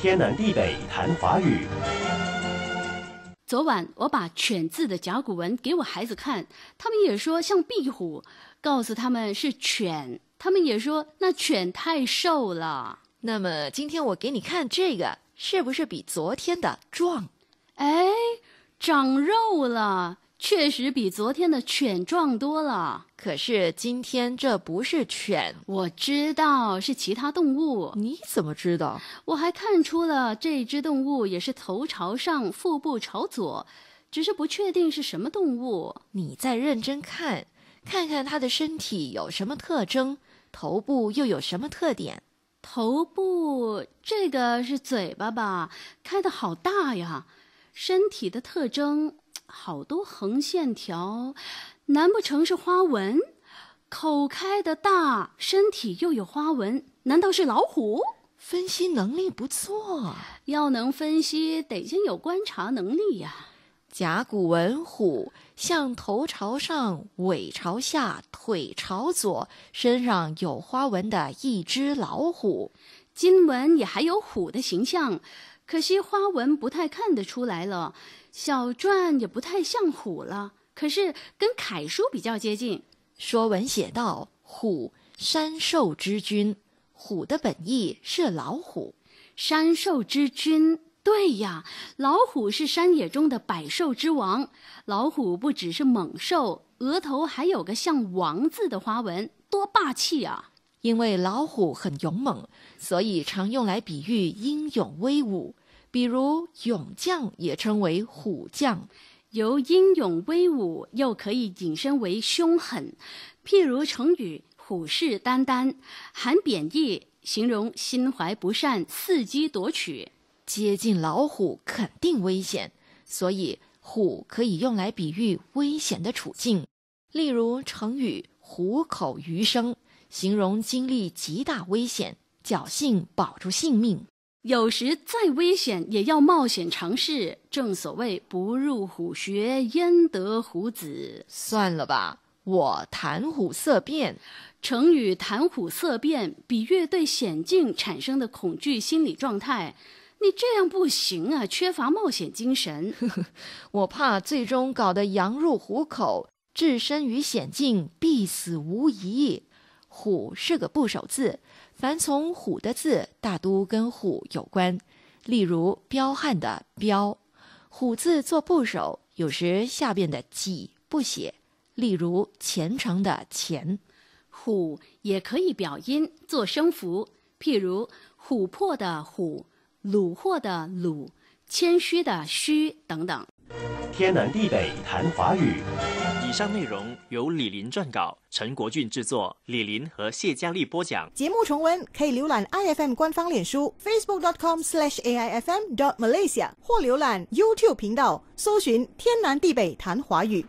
天南地北谈华语。昨晚我把“犬”字的甲骨文给我孩子看，他们也说像壁虎，告诉他们是“犬”，他们也说那“犬”太瘦了。那么今天我给你看这个，是不是比昨天的壮？哎，长肉了。确实比昨天的犬壮多了。可是今天这不是犬，我知道是其他动物。你怎么知道？我还看出了这只动物也是头朝上，腹部朝左，只是不确定是什么动物。你再认真看，看看它的身体有什么特征，头部又有什么特点？头部，这个是嘴巴吧？开的好大呀！身体的特征。好多横线条，难不成是花纹？口开的大，身体又有花纹，难道是老虎？分析能力不错，要能分析，得先有观察能力呀。甲骨文虎像头朝上，尾朝下，腿朝左，身上有花纹的一只老虎。金文也还有虎的形象，可惜花纹不太看得出来了，小篆也不太像虎了，可是跟楷书比较接近。说文写道：“虎，山兽之君。”虎的本意是老虎，山兽之君。对呀，老虎是山野中的百兽之王。老虎不只是猛兽，额头还有个像王字的花纹，多霸气啊！因为老虎很勇猛，所以常用来比喻英勇威武，比如勇将也称为虎将。由英勇威武又可以引申为凶狠，譬如成语“虎视眈眈”，含贬义，形容心怀不善，伺机夺取。接近老虎肯定危险，所以虎可以用来比喻危险的处境，例如成语“虎口余生”。形容经历极大危险，侥幸保住性命。有时再危险也要冒险尝试，正所谓“不入虎穴，焉得虎子”。算了吧，我谈虎色变。成语“谈虎色变”比喻对险境产生的恐惧心理状态。你这样不行啊，缺乏冒险精神。我怕最终搞得羊入虎口，置身于险境，必死无疑。虎是个部首字，凡从虎的字大都跟虎有关，例如彪悍的彪。虎字做部首，有时下边的几不写，例如虔诚的虔。虎也可以表音，作声符，譬如琥珀的琥、虏货的虏，谦虚的虚等等。天南地北谈华语。以上内容由李林撰稿，陈国俊制作，李林和谢佳丽播讲。节目重温可以浏览 iFM 官方脸书 facebook dot com slash ai fm dot malaysia 或浏览 YouTube 频道，搜寻“天南地北谈华语”。